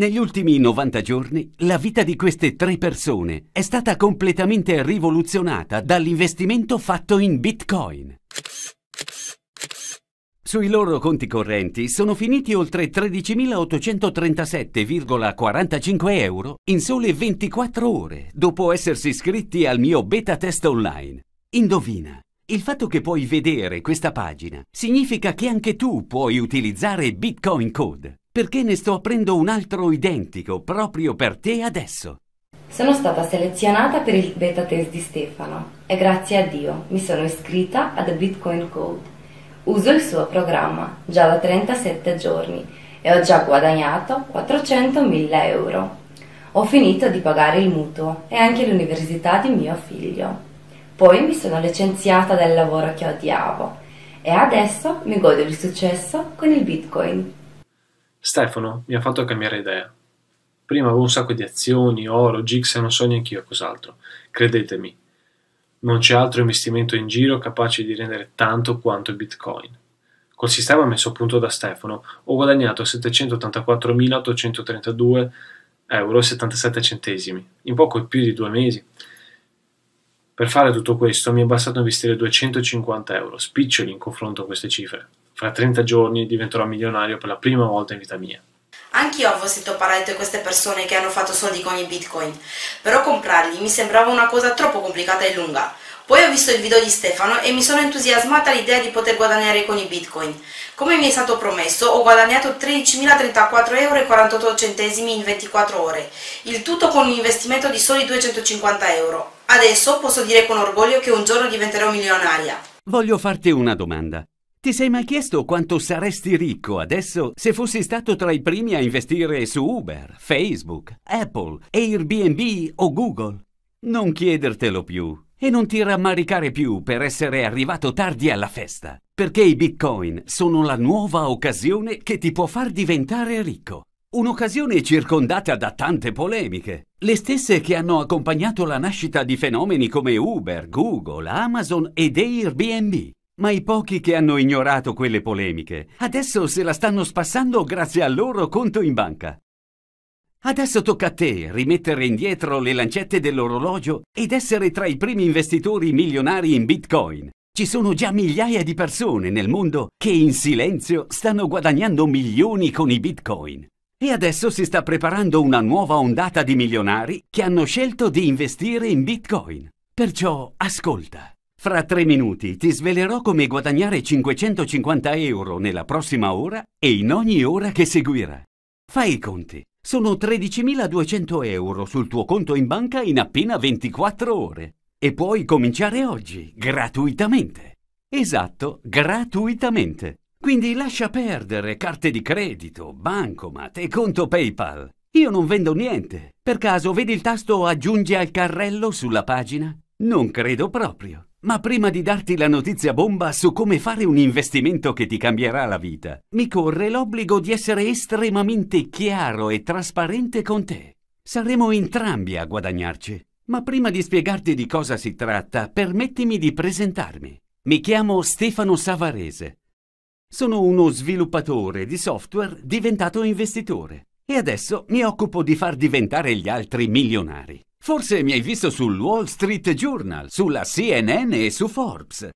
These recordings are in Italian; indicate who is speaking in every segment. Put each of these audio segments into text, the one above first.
Speaker 1: Negli ultimi 90 giorni la vita di queste tre persone è stata completamente rivoluzionata dall'investimento fatto in Bitcoin. Sui loro conti correnti sono finiti oltre 13.837,45 euro in sole 24 ore dopo essersi iscritti al mio beta test online. Indovina, il fatto che puoi vedere questa pagina significa che anche tu puoi utilizzare Bitcoin Code perché ne sto aprendo un altro identico proprio per te adesso. Sono stata selezionata per il beta test di Stefano e grazie a Dio mi sono iscritta The Bitcoin Code. Uso il suo programma già da 37 giorni e ho già guadagnato 400.000 euro. Ho finito di pagare il mutuo e anche l'università di mio figlio. Poi mi sono licenziata dal lavoro che odiavo e adesso mi godo il successo con il Bitcoin. Stefano mi ha fatto cambiare idea. Prima avevo un sacco di azioni, oro, gigs e non so neanche io cos'altro. Credetemi, non c'è altro investimento in giro capace di rendere tanto quanto Bitcoin. Col sistema messo a punto da Stefano ho guadagnato 784.832,77 euro in poco più di due mesi. Per fare tutto questo mi è bastato investire 250 euro, spiccioli in confronto a queste cifre fra 30 giorni diventerò milionario per la prima volta in vita mia. Anch'io avevo sentito parlare di queste persone che hanno fatto soldi con i bitcoin, però comprarli mi sembrava una cosa troppo complicata e lunga. Poi ho visto il video di Stefano e mi sono entusiasmata all'idea di poter guadagnare con i bitcoin. Come mi è stato promesso, ho guadagnato 13.034,48 euro in 24 ore, il tutto con un investimento di soli 250 euro. Adesso posso dire con orgoglio che un giorno diventerò milionaria. Voglio farti una domanda. Ti sei mai chiesto quanto saresti ricco adesso se fossi stato tra i primi a investire su Uber, Facebook, Apple, Airbnb o Google? Non chiedertelo più e non ti rammaricare più per essere arrivato tardi alla festa, perché i bitcoin sono la nuova occasione che ti può far diventare ricco. Un'occasione circondata da tante polemiche, le stesse che hanno accompagnato la nascita di fenomeni come Uber, Google, Amazon ed Airbnb ma i pochi che hanno ignorato quelle polemiche adesso se la stanno spassando grazie al loro conto in banca. Adesso tocca a te rimettere indietro le lancette dell'orologio ed essere tra i primi investitori milionari in Bitcoin. Ci sono già migliaia di persone nel mondo che in silenzio stanno guadagnando milioni con i Bitcoin. E adesso si sta preparando una nuova ondata di milionari che hanno scelto di investire in Bitcoin. Perciò ascolta. Fra tre minuti ti svelerò come guadagnare 550 euro nella prossima ora e in ogni ora che seguirà. Fai i conti. Sono 13.200 euro sul tuo conto in banca in appena 24 ore. E puoi cominciare oggi, gratuitamente. Esatto, gratuitamente. Quindi lascia perdere carte di credito, bancomat e conto PayPal. Io non vendo niente. Per caso vedi il tasto aggiungi al carrello sulla pagina? Non credo proprio. Ma prima di darti la notizia bomba su come fare un investimento che ti cambierà la vita, mi corre l'obbligo di essere estremamente chiaro e trasparente con te. Saremo entrambi a guadagnarci. Ma prima di spiegarti di cosa si tratta, permettimi di presentarmi. Mi chiamo Stefano Savarese. Sono uno sviluppatore di software diventato investitore e adesso mi occupo di far diventare gli altri milionari. Forse mi hai visto sul Wall Street Journal, sulla CNN e su Forbes.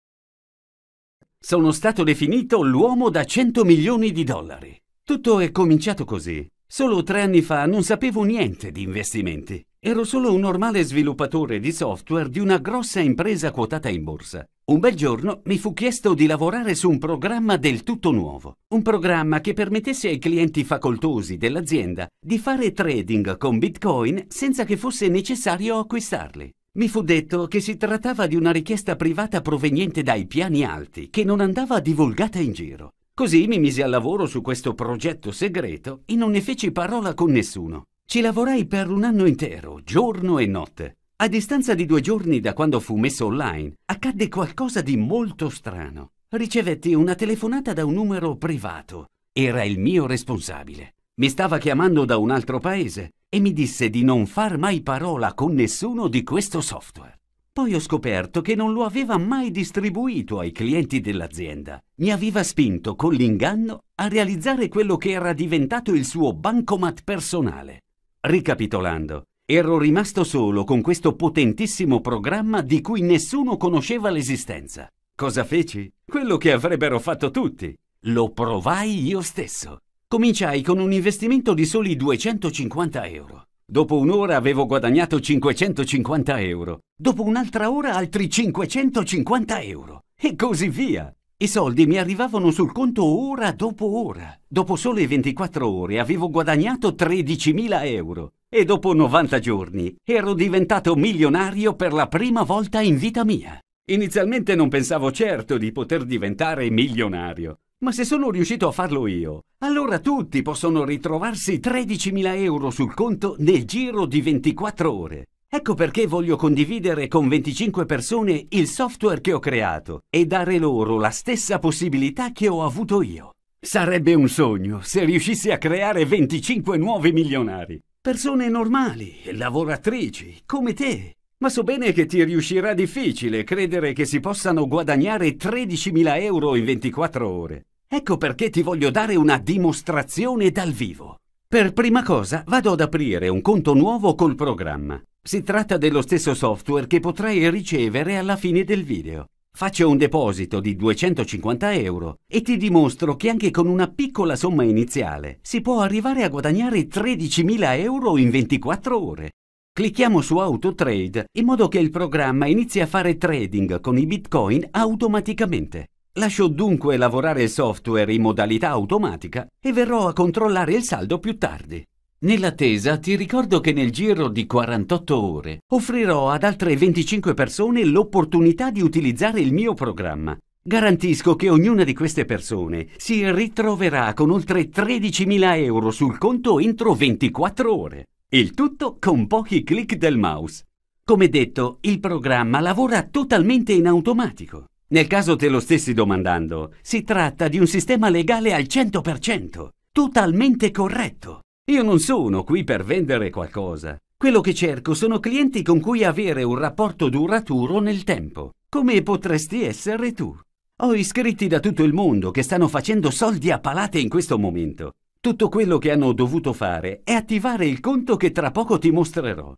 Speaker 1: Sono stato definito l'uomo da 100 milioni di dollari. Tutto è cominciato così. Solo tre anni fa non sapevo niente di investimenti. Ero solo un normale sviluppatore di software di una grossa impresa quotata in borsa. Un bel giorno mi fu chiesto di lavorare su un programma del tutto nuovo, un programma che permettesse ai clienti facoltosi dell'azienda di fare trading con bitcoin senza che fosse necessario acquistarli. Mi fu detto che si trattava di una richiesta privata proveniente dai piani alti, che non andava divulgata in giro. Così mi misi al lavoro su questo progetto segreto e non ne feci parola con nessuno. Ci lavorai per un anno intero, giorno e notte. A distanza di due giorni da quando fu messo online, accadde qualcosa di molto strano. Ricevetti una telefonata da un numero privato. Era il mio responsabile. Mi stava chiamando da un altro paese e mi disse di non far mai parola con nessuno di questo software. Poi ho scoperto che non lo aveva mai distribuito ai clienti dell'azienda. Mi aveva spinto con l'inganno a realizzare quello che era diventato il suo bancomat personale. Ricapitolando, Ero rimasto solo con questo potentissimo programma di cui nessuno conosceva l'esistenza. Cosa feci? Quello che avrebbero fatto tutti. Lo provai io stesso. Cominciai con un investimento di soli 250 euro. Dopo un'ora avevo guadagnato 550 euro. Dopo un'altra ora altri 550 euro. E così via. I soldi mi arrivavano sul conto ora dopo ora. Dopo sole 24 ore avevo guadagnato 13.000 euro e dopo 90 giorni ero diventato milionario per la prima volta in vita mia. Inizialmente non pensavo certo di poter diventare milionario, ma se sono riuscito a farlo io, allora tutti possono ritrovarsi 13.000 euro sul conto nel giro di 24 ore. Ecco perché voglio condividere con 25 persone il software che ho creato e dare loro la stessa possibilità che ho avuto io. Sarebbe un sogno se riuscissi a creare 25 nuovi milionari. Persone normali, lavoratrici, come te. Ma so bene che ti riuscirà difficile credere che si possano guadagnare 13.000 euro in 24 ore. Ecco perché ti voglio dare una dimostrazione dal vivo. Per prima cosa vado ad aprire un conto nuovo col programma. Si tratta dello stesso software che potrai ricevere alla fine del video. Faccio un deposito di 250 euro e ti dimostro che anche con una piccola somma iniziale si può arrivare a guadagnare 13.000 euro in 24 ore. Clicchiamo su Auto Trade in modo che il programma inizi a fare trading con i bitcoin automaticamente. Lascio dunque lavorare il software in modalità automatica e verrò a controllare il saldo più tardi. Nell'attesa ti ricordo che nel giro di 48 ore offrirò ad altre 25 persone l'opportunità di utilizzare il mio programma. Garantisco che ognuna di queste persone si ritroverà con oltre 13.000 euro sul conto entro 24 ore. Il tutto con pochi clic del mouse. Come detto, il programma lavora totalmente in automatico. Nel caso te lo stessi domandando, si tratta di un sistema legale al 100%, totalmente corretto. Io non sono qui per vendere qualcosa. Quello che cerco sono clienti con cui avere un rapporto duraturo nel tempo, come potresti essere tu. Ho iscritti da tutto il mondo che stanno facendo soldi a palate in questo momento. Tutto quello che hanno dovuto fare è attivare il conto che tra poco ti mostrerò.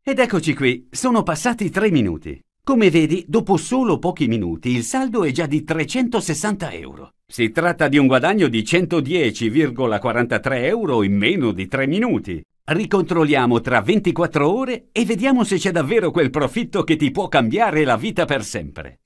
Speaker 1: Ed eccoci qui, sono passati tre minuti. Come vedi, dopo solo pochi minuti il saldo è già di 360 euro. Si tratta di un guadagno di 110,43 euro in meno di 3 minuti. Ricontrolliamo tra 24 ore e vediamo se c'è davvero quel profitto che ti può cambiare la vita per sempre.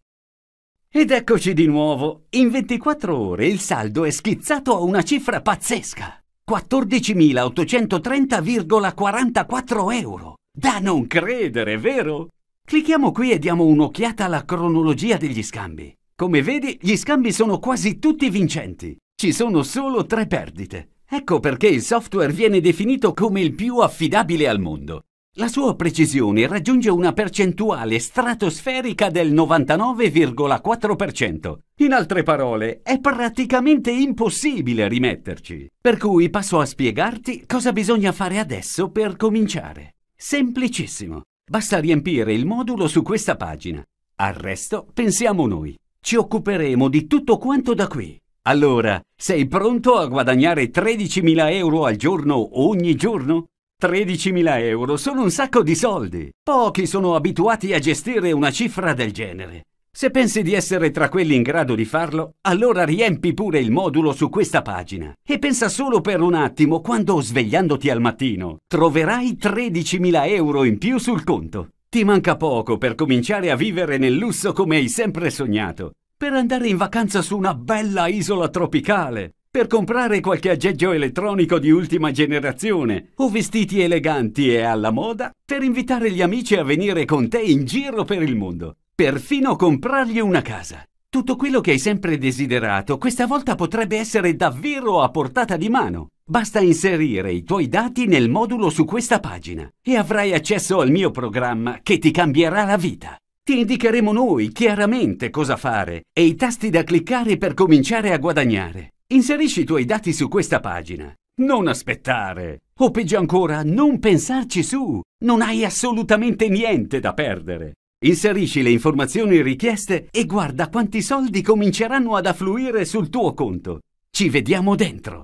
Speaker 1: Ed eccoci di nuovo. In 24 ore il saldo è schizzato a una cifra pazzesca. 14.830,44 euro. Da non credere, vero? Clicchiamo qui e diamo un'occhiata alla cronologia degli scambi. Come vedi, gli scambi sono quasi tutti vincenti. Ci sono solo tre perdite. Ecco perché il software viene definito come il più affidabile al mondo. La sua precisione raggiunge una percentuale stratosferica del 99,4%. In altre parole, è praticamente impossibile rimetterci. Per cui passo a spiegarti cosa bisogna fare adesso per cominciare. Semplicissimo. Basta riempire il modulo su questa pagina. Al resto pensiamo noi. Ci occuperemo di tutto quanto da qui. Allora, sei pronto a guadagnare 13.000 euro al giorno ogni giorno? 13.000 euro sono un sacco di soldi. Pochi sono abituati a gestire una cifra del genere. Se pensi di essere tra quelli in grado di farlo, allora riempi pure il modulo su questa pagina e pensa solo per un attimo quando, svegliandoti al mattino, troverai 13.000 euro in più sul conto. Ti manca poco per cominciare a vivere nel lusso come hai sempre sognato, per andare in vacanza su una bella isola tropicale, per comprare qualche aggeggio elettronico di ultima generazione o vestiti eleganti e alla moda per invitare gli amici a venire con te in giro per il mondo perfino comprargli una casa. Tutto quello che hai sempre desiderato questa volta potrebbe essere davvero a portata di mano. Basta inserire i tuoi dati nel modulo su questa pagina e avrai accesso al mio programma che ti cambierà la vita. Ti indicheremo noi chiaramente cosa fare e i tasti da cliccare per cominciare a guadagnare. Inserisci i tuoi dati su questa pagina. Non aspettare! O peggio ancora, non pensarci su! Non hai assolutamente niente da perdere! Inserisci le informazioni richieste e guarda quanti soldi cominceranno ad affluire sul tuo conto. Ci vediamo dentro!